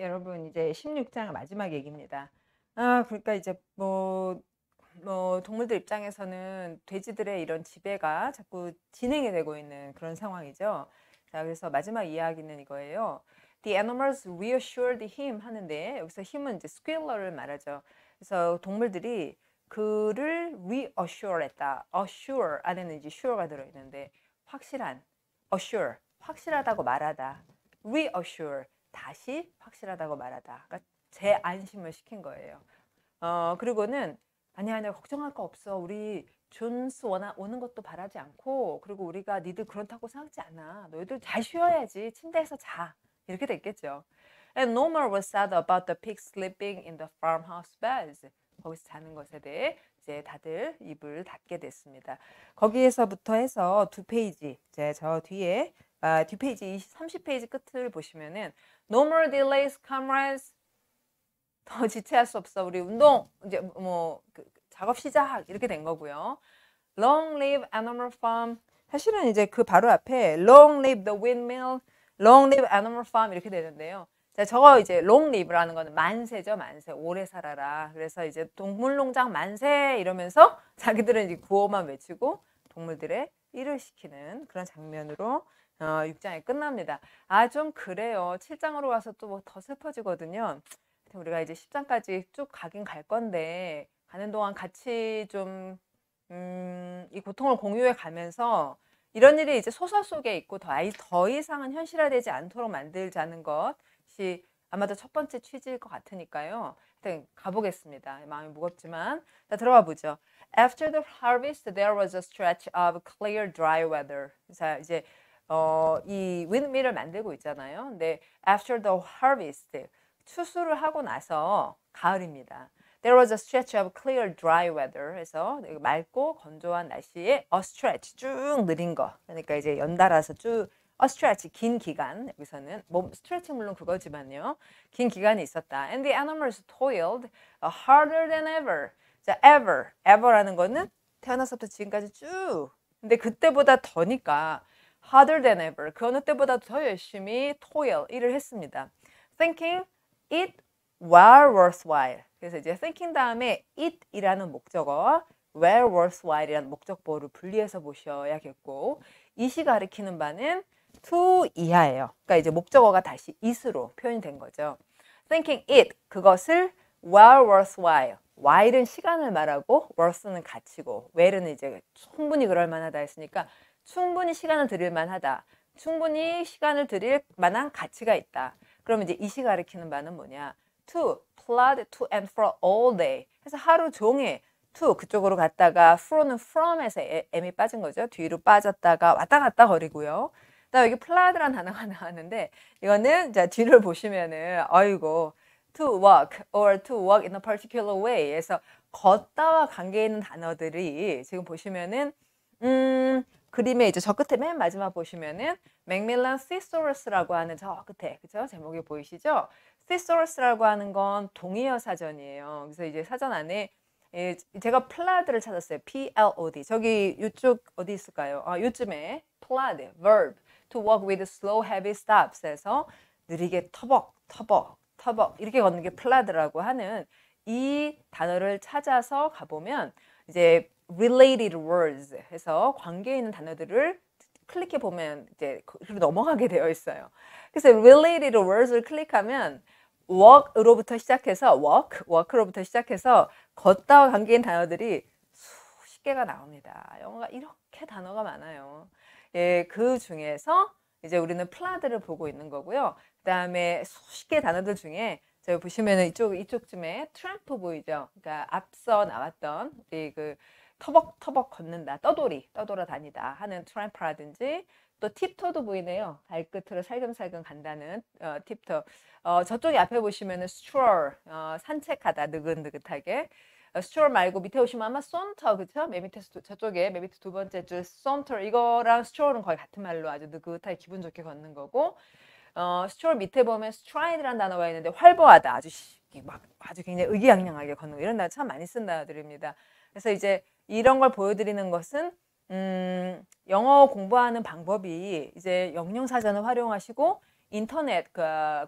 여러분 이제 16장 마지막 얘기입니다. 아, 그러니까 이제 뭐, 뭐, 동물들 입장에서는 돼지들의 이런 지배가 자꾸 진행이 되고 있는 그런 상황이죠. 자, 그래서 마지막 이야기는 이거예요. The animals reassured him 하는데 여기서 힘은 이제 squealer를 말하죠. 그래서 동물들이 그를 reassure 했다. assure 안에는 이제 sure가 들어있는데 확실한, assure, 확실하다고 말하다. reassure, 다시 확실하다고 말하다. 그러니까 제 안심을 시킨 거예요. 어, 그리고는 아니 아니 걱정할 거 없어. 우리 존스 원하, 오는 것도 바라지 않고 그리고 우리가 니들 그렇다고 생각지 않아. 너희들 잘 쉬어야지. 침대에서 자. 이렇게 됐겠죠. And no more was said about the pig sleeping in the farmhouse beds. 거기서 자는 것에 대해 이제 다들 입을 닫게 됐습니다. 거기에서부터 해서 두 페이지 이제 저 뒤에 아, 뒷페이지 30페이지 끝을 보시면은 No more delays, comrades. 더 지체할 수 없어. 우리 운동 이제 뭐 그, 작업 시작 이렇게 된 거고요. Long live animal farm. 사실은 이제 그 바로 앞에 Long live the windmill, Long live animal farm 이렇게 되는데요. 자, 저거 이제 Long live라는 거는 만세죠, 만세. 오래 살아라. 그래서 이제 동물농장 만세 이러면서 자기들은 이제 구호만 외치고 동물들의 일을 시키는 그런 장면으로 어, 6장이 끝납니다. 아, 좀 그래요. 7장으로 와서 또 뭐 더 슬퍼지거든요. 우리가 이제 10장까지 쭉 가긴 갈 건데, 가는 동안 같이 좀, 음, 이 고통을 공유해 가면서 이런 일이 이제 소설 속에 있고 더, 더 이상은 현실화되지 않도록 만들자는 것이 아마도 첫 번째 취지일 것 같으니까요. 하여튼 가보겠습니다. 마음이 무겁지만 자, 들어가 보죠. After the harvest, there was a stretch of clear, dry weather. 자, 이제 어, 이 윈밀을 만들고 있잖아요. 근데 after the harvest, 추수를 하고 나서 가을입니다. There was a stretch of clear, dry weather 해서 맑고 건조한 날씨에 a stretch, 쭉 느린 거. 그러니까 이제 연달아서 쭉 a stretch, 긴 기간. 여기서는 뭐 스트레칭 물론 그거지만요. 긴 기간이 있었다. And the animals toiled harder than ever. 자, ever, ever라는 거는 태어나서부터 지금까지 쭉. 근데 그때보다 더니까 harder than ever. 그 어느 때보다 더 열심히 토일, 일을 했습니다. thinking it were worthwhile. 그래서 이제 thinking 다음에 it이라는 목적어, were worthwhile이라는 목적어를 분리해서 보셔야겠고 이시 가리키는 바는 to 이하예요. 그러니까 이제 목적어가 다시 it으로 표현이 된 거죠. thinking it, 그것을 were worthwhile. while은 시간을 말하고 worth는 가치고 w e r e 는 이제 충분히 그럴 만하다 했으니까 충분히 시간을 들일 만하다. 충분히 시간을 들일 만한 가치가 있다. 그러면 이제 이시 가르키는 바는 뭐냐? to, plod to and for all day. 그래서 하루 종일 to 그쪽으로 갔다가 from는 from에서 m이 빠진 거죠. 뒤로 빠졌다가 왔다 갔다 거리고요. 나 여기 플라드란 단어가 나왔는데 이거는 자 뒤를 보시면은 아이고 to walk or to walk in a particular way 에서 걷다와 관계 있는 단어들이 지금 보시면은 음 그림의 이제 저 끝에 맨 마지막 보시면은 맥밀란 시소러스라고 하는 저 끝에 그죠? 제목이 보이시죠? 시소러스라고 하는 건 동의어 사전이에요. 그래서 이제 사전 안에 예, 제가 플라드를 찾았어요. P-L-O-D. 저기 이쪽 어디 있을까요? 아, 요즘에 플라드, verb, to walk with slow heavy stops에서 느리게 터벅, 터벅, 터벅 이렇게 걷는 게 플라드라고 하는 이 단어를 찾아서 가보면 이제 related words 해서 관계 있는 단어들을 클릭해 보면 이제 그로 넘어가게 되어 있어요. 그래서 related words를 클릭하면 walk으로부터 시작해서 walk, walk로부터 시작해서 걷다와 관계 있는 단어들이 수십 개가 나옵니다. 영어가 이렇게 단어가 많아요. 예, 그 중에서 이제 우리는 플라드를 보고 있는 거고요. 그다음에 수십 개 단어들 중에 저희 보시면은 이쪽 이쪽쯤에 트램프 보이죠? 그러니까 앞서 나왔던 우리 그 터벅터벅 걷는다, 떠돌이, 떠돌아 다니다 하는 트램프라든지 또 팁터도 보이네요. 발끝으로 살금살금 간다는 어, 팁터. 어, 저쪽에 앞에 보시면은 스트롤, 어, 산책하다 느긋느긋하게. 어, 스트롤 말고 밑에 오시면 아마 쏜터 그쵸? 맨 밑에 저쪽에 맨 밑에 두 번째 줄 쏜터 이거랑 스트롤은 거의 같은 말로 아주 느긋하게 기분 좋게 걷는 거고 어, 스트롤 밑에 보면 스트라이드라는 단어가 있는데 활보하다 아주 막 아주 굉장히 의기양양하게 걷는 거 이런 단어 참 많이 쓴다드립니다 그래서 이제 이런 걸 보여드리는 것은 음, 영어 공부하는 방법이 이제 영영 사전을 활용하시고 인터넷, 그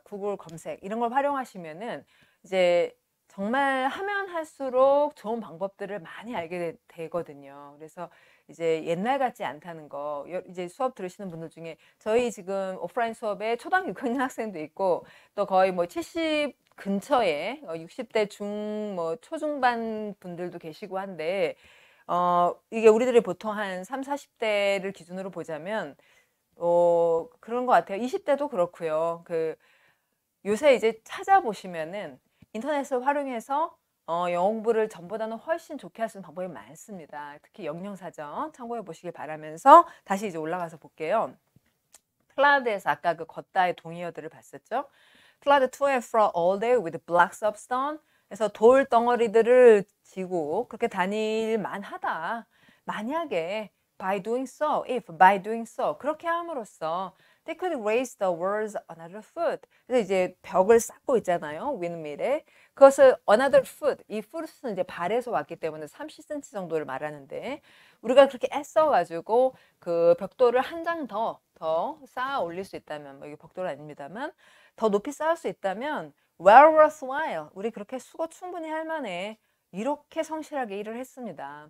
구글 검색 이런 걸 활용하시면은 이제 정말 하면 할수록 좋은 방법들을 많이 알게 되, 거든요 그래서 이제 옛날 같지 않다는 거 이제 수업 들으시는 분들 중에 저희 지금 오프라인 수업에 초등학교 6학년 학생도 있고 또 거의 뭐 70 근처에 60대 어, 중뭐 초중반 분들도 계시고 한데 어 이게 우리들이 보통 한 3, 40대를 기준으로 보자면 어 그런 것 같아요. 20대도 그렇고요. 그 요새 이제 찾아보시면은 인터넷을 활용해서 어, 영어 공부를 전보다는 훨씬 좋게 할 수 있는 방법이 많습니다. 특히 영영사전 참고해 보시길 바라면서 다시 이제 올라가서 볼게요. 플라드에서 아까 그 걷다의 동의어들을 봤었죠. 플라드 to and fro all day with black s u b s t a n e 그래서 돌 덩어리들을 지고 그렇게 다닐 만하다. 만약에 by doing so, if by doing so 그렇게 함으로써 They could raise the walls another foot. 그래서 이제 벽을 쌓고 있잖아요. 윈밀에. 그것을 another foot. 이 foot는 이제 발에서 왔기 때문에 30cm 정도를 말하는데 우리가 그렇게 애써가지고 그 벽돌을 한 장 더 더 쌓아 올릴 수 있다면 뭐 이게 벽돌은 아닙니다만 더 높이 쌓을 수 있다면 well worthwhile. 우리 그렇게 수고 충분히 할 만해. 이렇게 성실하게 일을 했습니다.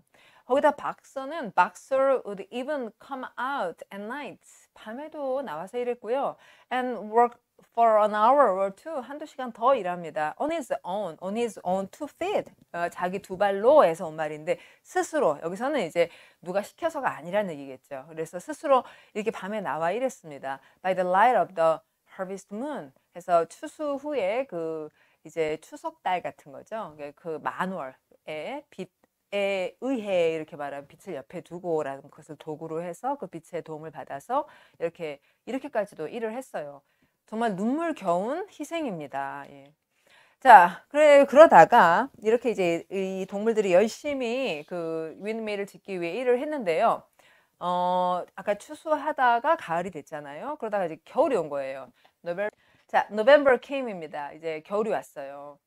거기다 박서는 Boxer would even come out at night. 밤에도 나와서 일했고요. And work for an hour or two, 한두 시간 더 일합니다. On his own, on his own two feet, 어, 자기 두 발로에서 온 말인데 스스로 여기서는 이제 누가 시켜서가 아니라는 얘기겠죠. 그래서 스스로 이렇게 밤에 나와 일했습니다. By the light of the harvest moon, 해서 추수 후에 그 이제 추석 달 같은 거죠. 그러니까 그 만월의 빛에 의해 이렇게 말하면 빛을 옆에 두고라는 것을 도구로 해서 그 빛의 도움을 받아서 이렇게 이렇게까지도 일을 했어요. 정말 눈물겨운 희생입니다. 예. 자, 그래 그러다가 이렇게 이제 이 동물들이 열심히 그 윈메일을 짓기 위해 일을 했는데요. 어, 아까 추수하다가 가을이 됐잖아요. 그러다가 이제 겨울이 온 거예요. 노벨 자, November came입니다. 이제 겨울이 왔어요.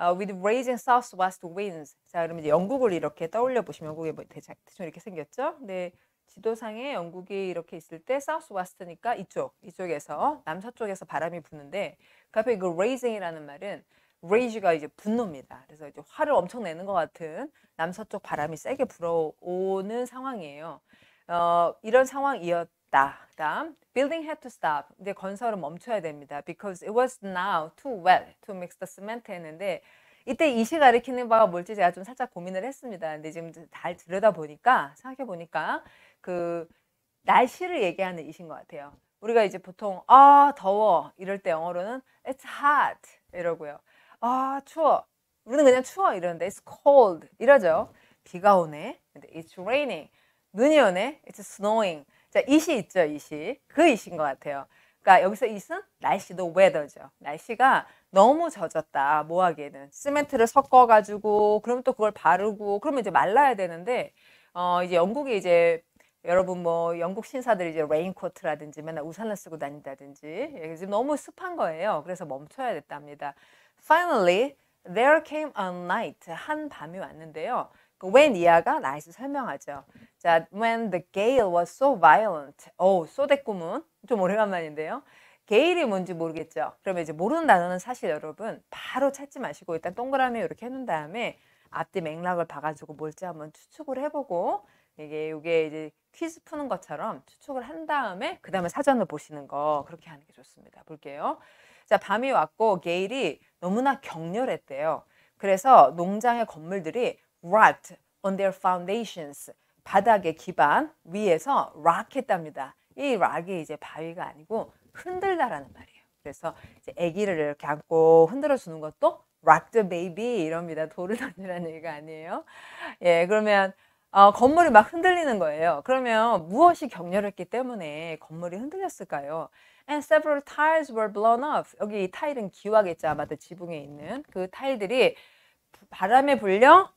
아, with rising southwest winds. 자, 그러면 이제 영국을 이렇게 떠올려 보시면 영국이 뭐 대충 이렇게 생겼죠? 네. 지도상에 영국이 이렇게 있을 때 southwest니까 이쪽, 이쪽에서 남서쪽에서 바람이 부는데 그 앞에 그 raising이라는 말은 rage가 이제 분노입니다. 그래서 이제 화를 엄청 내는 것 같은 남서쪽 바람이 세게 불어오는 상황이에요. 어, 이런 상황이었 없다. 그다음 building had to stop. 이제 건설은 멈춰야 됩니다. because it was now too wet to mix the cement 했는데 이때 이시 가리키는 바가 뭘지 제가 좀 살짝 고민을 했습니다. 근데 지금 잘 들여다 보니까 생각해 보니까 그 날씨를 얘기하는 이신 것 같아요. 우리가 이제 보통 아 더워 이럴 때 영어로는 it's hot 이러고요. 아 추워. 우리는 그냥 추워 이러는데 it's cold 이러죠. 비가 오네. 근데 it's raining. 눈이 오네. it's snowing. 자, 그러니까 이시 있죠, 이시. 그 이신 것 같아요. 그러니까 여기서 이은 날씨도 weather죠. 날씨가 너무 젖었다, 뭐 하기에는. 시멘트를 섞어가지고, 그럼또 그걸 바르고, 그러면 이제 말라야 되는데, 어, 이제 영국이 이제 여러분 뭐 영국 신사들이 이제 레인코트라든지 맨날 우산을 쓰고 다닌다든지 예, 지금 너무 습한 거예요. 그래서 멈춰야 됐답니다. Finally, there came a night. 한 밤이 왔는데요. 웬 그러니까 이하가 나이스 설명하죠. 자, when the gale was so violent. 오, 쏘대꾸문. 좀 오래간만인데요. 게일이 뭔지 모르겠죠. 그러면 이제 모르는 단어는 사실 여러분 바로 찾지 마시고 일단 동그라미 이렇게 해놓은 다음에 앞뒤 맥락을 봐가지고 뭘지 한번 추측을 해보고 이게 이게 이제 퀴즈 푸는 것처럼 추측을 한 다음에 그 다음에 사전을 보시는 거 그렇게 하는 게 좋습니다. 볼게요. 자 밤이 왔고 게일이 너무나 격렬했대요. 그래서 농장의 건물들이 r o c k e on their foundations. 바닥의 기반 위에서 rock 했답니다. 이 rock이 이제 바위가 아니고 흔들다라는 말이에요. 그래서 이제 아기를 이렇게 안고 흔들어 주는 것도 rock the baby 이럽니다. 돌을 던지라는 얘기가 아니에요. 예, 그러면 어, 건물이 막 흔들리는 거예요. 그러면 무엇이 격렬했기 때문에 건물이 흔들렸을까요? And several tiles were blown off. 여기 이 타일은 기와겠죠. 아마도 지붕에 있는 그 타일들이 바람에 불려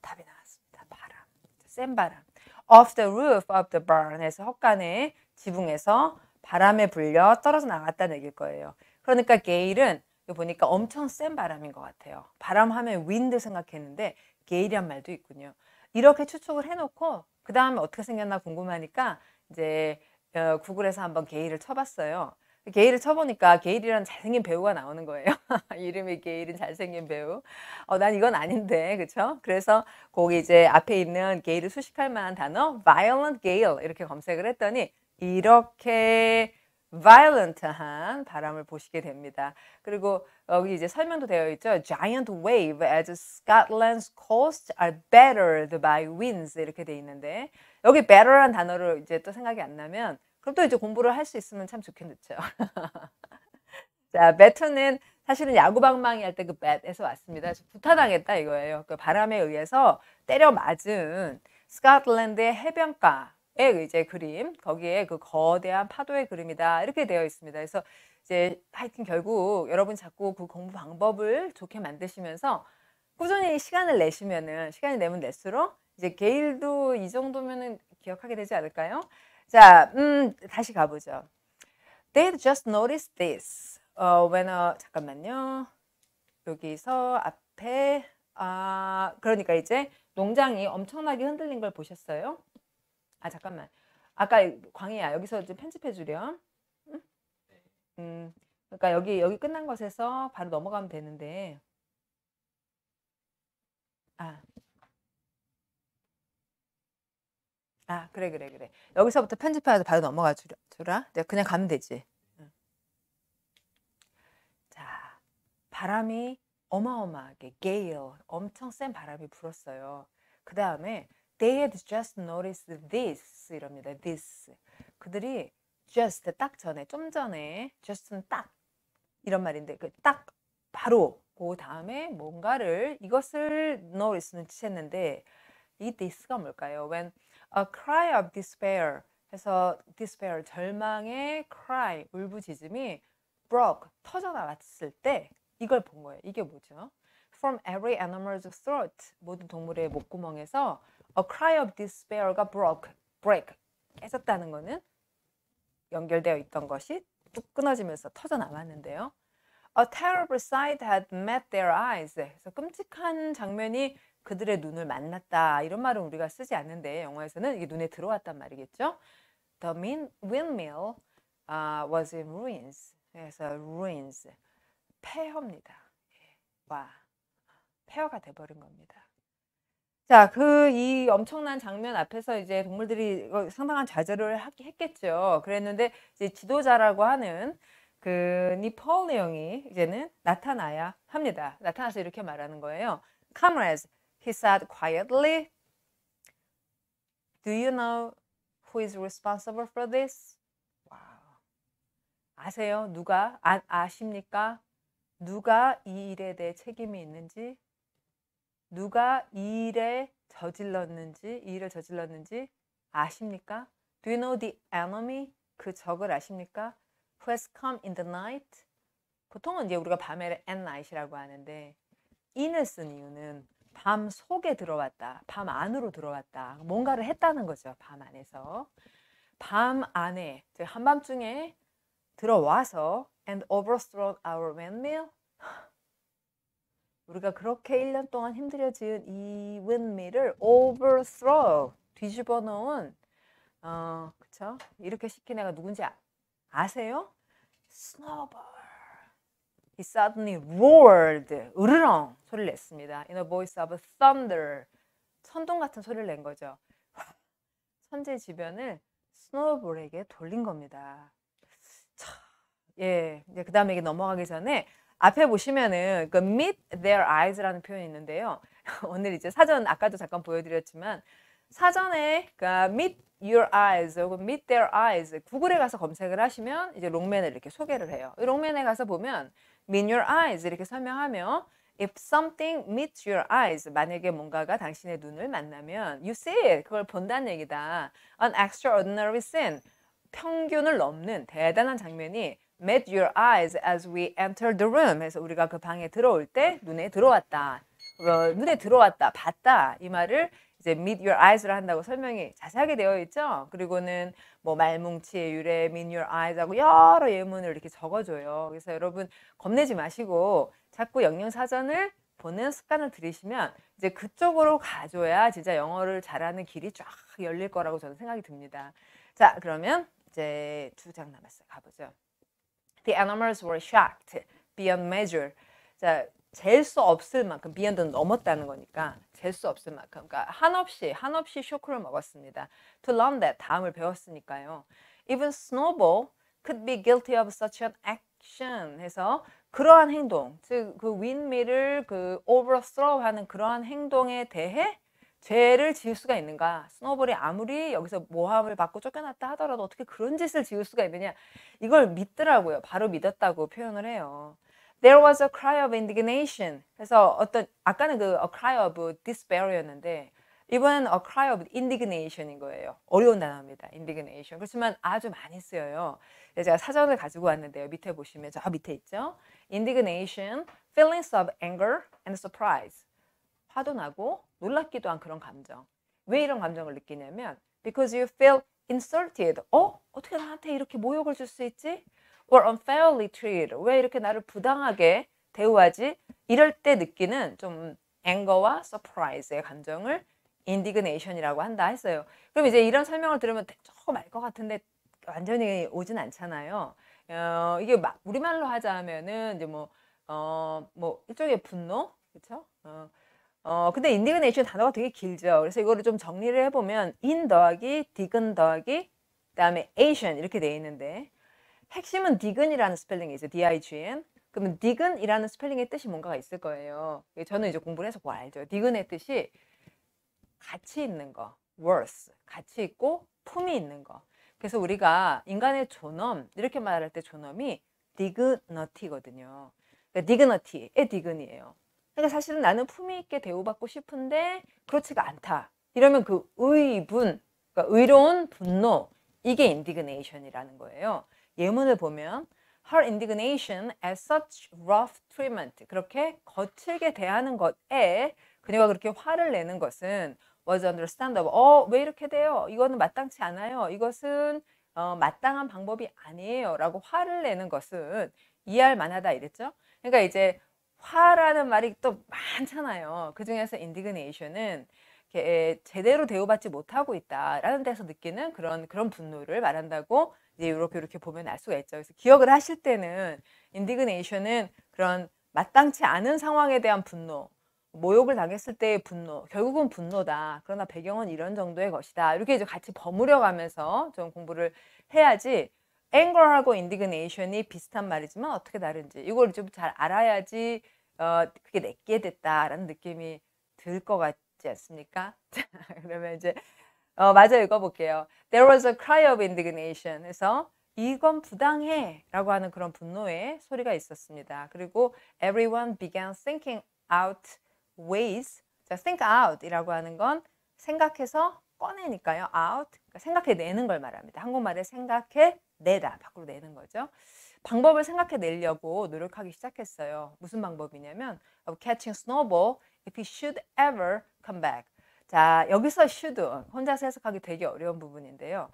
답이 나왔습니다. 바람, 센 바람. Off the roof of the barn에서 헛간에 지붕에서 바람에 불려 떨어져 나갔다는 얘기일 거예요. 그러니까 게일은 보니까 엄청 센 바람인 것 같아요. 바람 하면 윈드 생각했는데 게일이란 말도 있군요. 이렇게 추측을 해놓고 그 다음에 어떻게 생겼나 궁금하니까 이제 어, 구글에서 한번 게일을 쳐봤어요. 게일을 쳐보니까 게일이란 잘생긴 배우가 나오는 거예요. 이름이 게일인 잘생긴 배우. 어, 난 이건 아닌데, 그쵸? 그래서 거기 이제 앞에 있는 게일을 수식할 만한 단어, violent gale 이렇게 검색을 했더니 이렇게 violent한 바람을 보시게 됩니다. 그리고 여기 이제 설명도 되어 있죠. Giant wave as Scotland's coast are battered by winds 이렇게 돼 있는데 여기 batter란 단어를 이제 또 생각이 안 나면 그럼 또 이제 공부를 할 수 있으면 참 좋겠죠. 자, 배트는 사실은 야구방망이 할 때 그 배트에서 왔습니다. 부타당했다 이거예요. 그 바람에 의해서 때려 맞은 스카틀랜드의 해변가의 이제 그림, 거기에 그 거대한 파도의 그림이다. 이렇게 되어 있습니다. 그래서 이제 하여튼 결국 여러분 자꾸 그 공부 방법을 좋게 만드시면서 꾸준히 시간을 내시면은 시간이 내면 낼수록 이제 게일도 이 정도면은 기억하게 되지 않을까요? 자, 음, 다시 가보죠. They just noticed this. 어, when a, 어, 잠깐만요. 여기서 앞에 아, 그러니까 이제 농장이 엄청나게 흔들린 걸 보셨어요? 아, 잠깐만. 아까 광희야, 여기서 좀 편집해 주렴. 음, 그러니까 여기 여기 끝난 것에서 바로 넘어가면 되는데. 아, 아 그래 그래 그래 여기서부터 편집하여서 바로 넘어가 주라 이제 그냥 가면 되지 응. 자 바람이 어마어마하게 gale 엄청 센 바람이 불었어요 그 다음에 they had just noticed this 이럽니다 this 그들이 just 딱 전에 좀 전에 just는 딱 이런 말인데 그 딱 바로 그 다음에 뭔가를 이것을 notice는 취했는데 이 this가 뭘까요? When a cry of despair 해서 despair 절망의 cry 울부짖음이 broke 터져나왔을 때 이걸 본 거예요. 이게 뭐죠? From every animal's throat 모든 동물의 목구멍에서 a cry of despair가 broke break 깨졌다는 거는 연결되어 있던 것이 뚝 끊어지면서 터져 나왔는데요. A terrible sight had met their eyes. 그래서 끔찍한 장면이 그들의 눈을 만났다 이런 말은 우리가 쓰지 않는데 영화에서는 이게 눈에 들어왔단 말이겠죠. The min, windmill uh, was in ruins. 그래서 ruins 폐허입니다. 예. 와 폐허가 돼버린 겁니다. 자, 그 이 엄청난 장면 앞에서 이제 동물들이 어, 상당한 좌절을 했겠죠. 그랬는데 이제 지도자라고 하는 그 니폴레옹이 이제는 나타나야 합니다. 나타나서 이렇게 말하는 거예요. Comrades, He said quietly, Do you know who is responsible for this? Wow. 아세요? 누가? 아, 아십니까? 누가 이 일에 대해 책임이 있는지? 누가 이 일에 저질렀는지, 이 일을 저질렀는지 아십니까? Do you know the enemy? 그 적을 아십니까? Who has come in the night? 보통은 이제 우리가 밤에 at night이라고 하는데 in을 쓴 이유는 밤 속에 들어왔다. 밤 안으로 들어왔다. 뭔가를 했다는 거죠. 밤 안에서. 밤 안에, 한밤중에 들어와서 and overthrow our windmill. 우리가 그렇게 1년 동안 힘들여 지은 이 windmill을 overthrow, 뒤집어 놓은 어, 그쵸? 이렇게 시킨 애가 누군지 아, 아세요? 스노우볼. He suddenly roared. 으르렁 소리를 냈습니다. In a voice of thunder. 천둥 같은 소리를 낸 거죠. 천재 지변을 스노우볼에게 돌린 겁니다. 참, 예, 이제 그 다음에 이게 넘어가기 전에 앞에 보시면은 그 meet their eyes라는 표현이 있는데요. 오늘 이제 사전 아까도 잠깐 보여드렸지만 사전에 그러니까 meet your eyes 혹은 meet their eyes 구글에 가서 검색을 하시면 이제 롱맨을 이렇게 소개를 해요. 롱맨에 가서 보면 meet your eyes 이렇게 설명하며 if something meets your eyes 만약에 뭔가가 당신의 눈을 만나면 you see it 그걸 본다는 얘기다. an extraordinary scene 평균을 넘는 대단한 장면이 met your eyes as we enter the room 해서 우리가 그 방에 들어올 때 눈에 들어왔다. 어, 눈에 들어왔다, 봤다 이 말을 이제 meet your eyes를 한다고 설명이 자세하게 되어 있죠. 그리고는 뭐 말뭉치의 유래, meet your eyes 하고 여러 예문을 이렇게 적어줘요. 그래서 여러분 겁내지 마시고 자꾸 영양사전을 보는 습관을 들이시면 이제 그쪽으로 가줘야 진짜 영어를 잘하는 길이 쫙 열릴 거라고 저는 생각이 듭니다. 자, 그러면 이제 두 장 남았어요. 가보죠. The animals were shocked beyond measure. 자, 잴수 없을 만큼 비욘드는 넘었다는 거니까 잴수 없을 만큼 그러니까 한없이 한없이 쇼크를 먹었습니다. To learn that 다음을 배웠으니까요. Even snowball could be guilty of such an action 해서 그러한 행동 즉 그 윈미를 그 overthrow하는 그러한 행동에 대해 죄를 지을 수가 있는가? 스노볼이 아무리 여기서 모함을 받고 쫓겨났다 하더라도 어떻게 그런 짓을 지을 수가 있느냐? 이걸 믿더라고요. 바로 믿었다고 표현을 해요. There was a cry of indignation. 그래서 어떤 아까는 그 a cry of despair였는데 이번엔 a cry of indignation인 거예요. 어려운 단어입니다. indignation. 그렇지만 아주 많이 쓰여요. 제가 사전을 가지고 왔는데요. 밑에 보시면 저 밑에 있죠. indignation, feelings of anger and surprise. 화도 나고 놀랍기도 한 그런 감정. 왜 이런 감정을 느끼냐면 because you feel insulted. 어? 어떻게 나한테 이렇게 모욕을 줄 수 있지? or unfairly treat. 왜 이렇게 나를 부당하게 대우하지? 이럴 때 느끼는 좀앵거와서프라이즈의 감정을 indignation이라고 한다 했어요. 그럼 이제 이런 설명을 들으면 조금 알 것 같은데 완전히 오진 않잖아요. 어, 이게 막 우리말로 하자면은 이제 뭐 어, 뭐 일종의 분노, 그렇죠? 어, 어, 근데 인디그네이션 단어가 되게 길죠. 그래서 이거를 좀 정리를 해보면 인 더하기 디근 더하기 그다음에 에이션 이렇게 돼 있는데 핵심은 디 i 이라는 스펠링이 있어요. D-I-G-N. 그러면 d i 이라는 스펠링의 뜻이 뭔가가 있을 거예요. 저는 이제 공부를 해서 알죠. d i 의 뜻이 가치 있는 거, worth, 가치 있고 품이 있는 거. 그래서 우리가 인간의 존엄, 이렇게 말할 때 존엄이 d i g n 거든요 그러니까 d i g n 의 d i 이에요 그러니까 사실은 나는 품위 있게 대우받고 싶은데 그렇지가 않다. 이러면 그 의분, 그러니까 의로운 분노, 이게 인디그네이션이라는 거예요. 예문을 보면 her indignation at such rough treatment 그렇게 거칠게 대하는 것에 그녀가 그렇게 화를 내는 것은 was understandable. 어, 왜 이렇게 돼요? 이거는 마땅치 않아요. 이것은 어, 마땅한 방법이 아니에요. 라고 화를 내는 것은 이해할 만하다 이랬죠. 그러니까 이제 화라는 말이 또 많잖아요. 그 중에서 인디그네이션은 제대로 대우받지 못하고 있다라는 데서 느끼는 그런 그런 분노를 말한다고 이제 이렇게 이렇게 보면 알 수가 있죠. 그래서 기억을 하실 때는 인디그네이션은 그런 마땅치 않은 상황에 대한 분노, 모욕을 당했을 때의 분노, 결국은 분노다. 그러나 배경은 이런 정도의 것이다. 이렇게 이제 같이 버무려가면서 좀 공부를 해야지 anger하고 indignation이 비슷한 말이지만 어떻게 다른지 이걸 좀 잘 알아야지 어, 그게 내게 됐다라는 느낌이 들 것 같지 않습니까? 자, 그러면 이제 어, 맞아 읽어볼게요. There was a cry of indignation. 그래서 이건 부당해 라고 하는 그런 분노의 소리가 있었습니다. 그리고 everyone began thinking out ways. 자, think out 이라고 하는 건 생각해서 꺼내니까요. out. 그러니까 생각해내는 걸 말합니다. 한국말에 생각해내다. 밖으로 내는 거죠. 방법을 생각해내려고 노력하기 시작했어요. 무슨 방법이냐면 of catching snowball if he should ever come back. 자, 여기서 should 혼자서 해석하기 되게 어려운 부분인데요.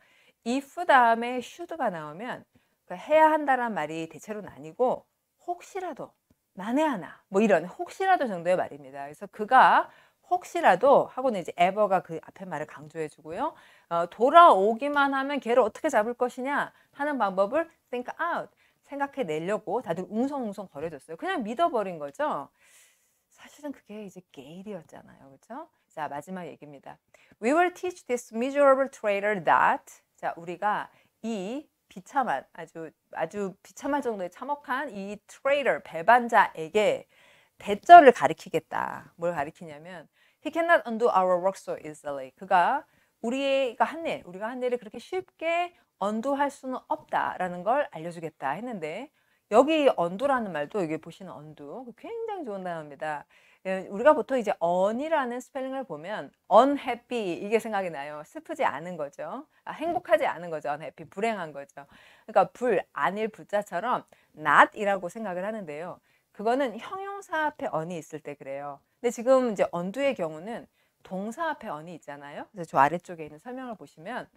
if 다음에 should가 나오면 그 해야 한다란 말이 대체로는 아니고 혹시라도 만에하나 뭐 이런 혹시라도 정도의 말입니다. 그래서 그가 혹시라도 하고는 이제 ever가 그 앞에 말을 강조해 주고요. 어, 돌아오기만 하면 걔를 어떻게 잡을 것이냐 하는 방법을 think out 생각해 내려고 다들 웅성웅성 거려졌어요 그냥 믿어버린 거죠. 사실은 그게 이제 게일이었잖아요. 그렇죠? 자, 마지막 얘기입니다. We will teach this miserable t r a i t r that 자, 우리가 이 비참한 아주 아주 비참할 정도의 참혹한 이 트레이더 배반자에게 대절을 가리키겠다. 뭘 가리키냐면 he cannot undo our work so easily. 그가 우리가 한 일, 우리가 한 일을 그렇게 쉽게 언두할 수는 없다라는 걸 알려주겠다 했는데 여기 언두라는 말도 여기 보시는 언두 굉장히 좋은 단어입니다. 예, 우리가 보통 이제 언이라는 스펠링을 보면 unhappy 이게 생각이 나요. 슬프지 않은 거죠. 아, 행복하지 않은 거죠. unhappy 불행한 거죠. 그러니까 불 안일 불자처럼 not이라고 생각을 하는데요. 그거는 형용사 앞에 언이 있을 때 그래요. 근데 지금 이제 언두의 경우는 동사 앞에 언이 있잖아요. 그래서 저 아래쪽에 있는 설명을 보시면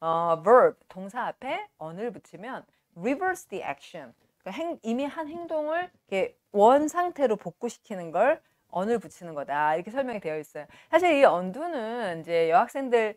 어, verb 동사 앞에 언을 붙이면 reverse the action 그러니까 행, 이미 한 행동을 이렇게 원 상태로 복구시키는 걸 언을 붙이는 거다 이렇게 설명이 되어 있어요. 사실 이 언두는 이제 여학생들은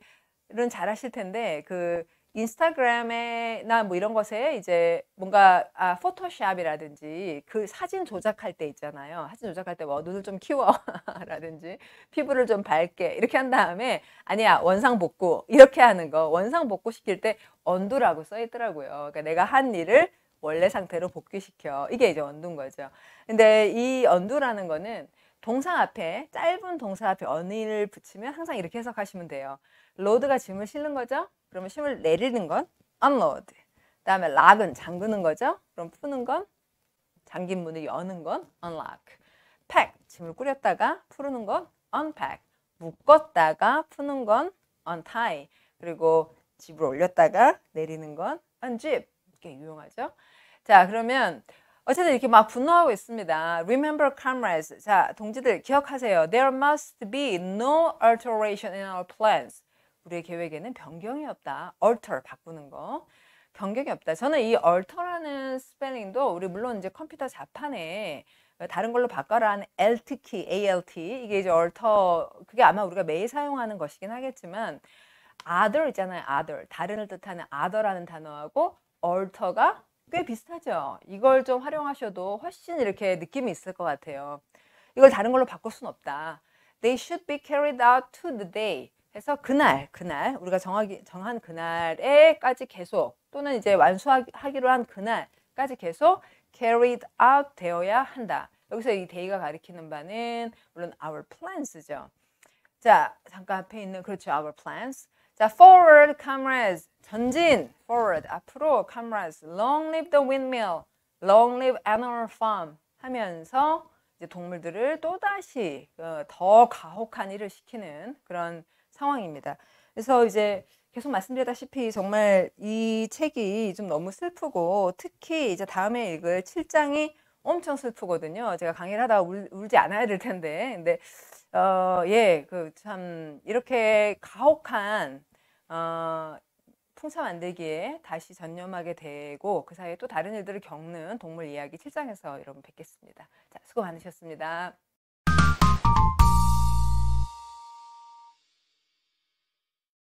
잘아실 텐데 그 인스타그램에나 뭐 이런 것에 이제 뭔가 아 포토샵이라든지 그 사진 조작할 때 있잖아요. 사진 조작할 때 뭐 눈을 좀 키워라든지 피부를 좀 밝게 이렇게 한 다음에 아니야 원상 복구 이렇게 하는 거 원상 복구 시킬 때 언두라고 써 있더라고요. 그러니까 내가 한 일을 원래 상태로 복귀시켜 이게 이제 언두인 거죠. 근데 이 언두라는 거는 동상 앞에 짧은 동사 앞에 언니를 붙이면 항상 이렇게 해석하시면 돼요. l o 가 짐을 실는 거죠. 그러면 짐을 내리는 건 unload. 그다음에 lock은 잠그는 거죠. 그럼 푸는 건 잠긴 문을 여는 건 unlock. pack 짐을 꾸렸다가 푸는 건 unpack. 묶었다가 푸는 건 untie. 그리고 집을 올렸다가 내리는 건 unzip. 이렇게 유용하죠. 자, 그러면 어쨌든 이렇게 막 분노하고 있습니다. Remember, comrades. 자, 동지들 기억하세요. There must be no alteration in our plans. 우리의 계획에는 변경이 없다. alter 바꾸는 거. 변경이 없다. 저는 이 alter라는 스펠링도 우리 물론 이제 컴퓨터 자판에 다른 걸로 바꿔라는 alt 키, alt 이게 이제 alter 그게 아마 우리가 매일 사용하는 것이긴 하겠지만 other 있잖아요. other 다른을 뜻하는 other라는 단어하고 alter가 꽤 비슷하죠. 이걸 좀 활용하셔도 훨씬 이렇게 느낌이 있을 것 같아요. 이걸 다른 걸로 바꿀 수 없다. They should be carried out to the day. 해서 그날, 그날 우리가 정하기, 정한 그날에까지 계속 또는 이제 완수하기로 한 그날까지 계속 carried out 되어야 한다. 여기서 이 day가 가리키는 바는 물론 our plans죠. 자, 잠깐 앞에 있는 그렇죠. our plans. 자, forward comrades. 전진. forward. 앞으로 comrades. long live the windmill. long live animal farm. 하면서 이제 동물들을 또다시 어, 더 가혹한 일을 시키는 그런 상황입니다. 그래서 이제 계속 말씀드렸다시피 정말 이 책이 좀 너무 슬프고 특히 이제 다음에 읽을 7장이 엄청 슬프거든요. 제가 강의를 하다가 울, 지 않아야 될 텐데. 근데, 어, 예, 그, 참, 이렇게 가혹한, 어, 풍차 만들기에 다시 전념하게 되고 그 사이에 또 다른 일들을 겪는 동물 이야기 7장에서 여러분 뵙겠습니다. 자, 수고 많으셨습니다.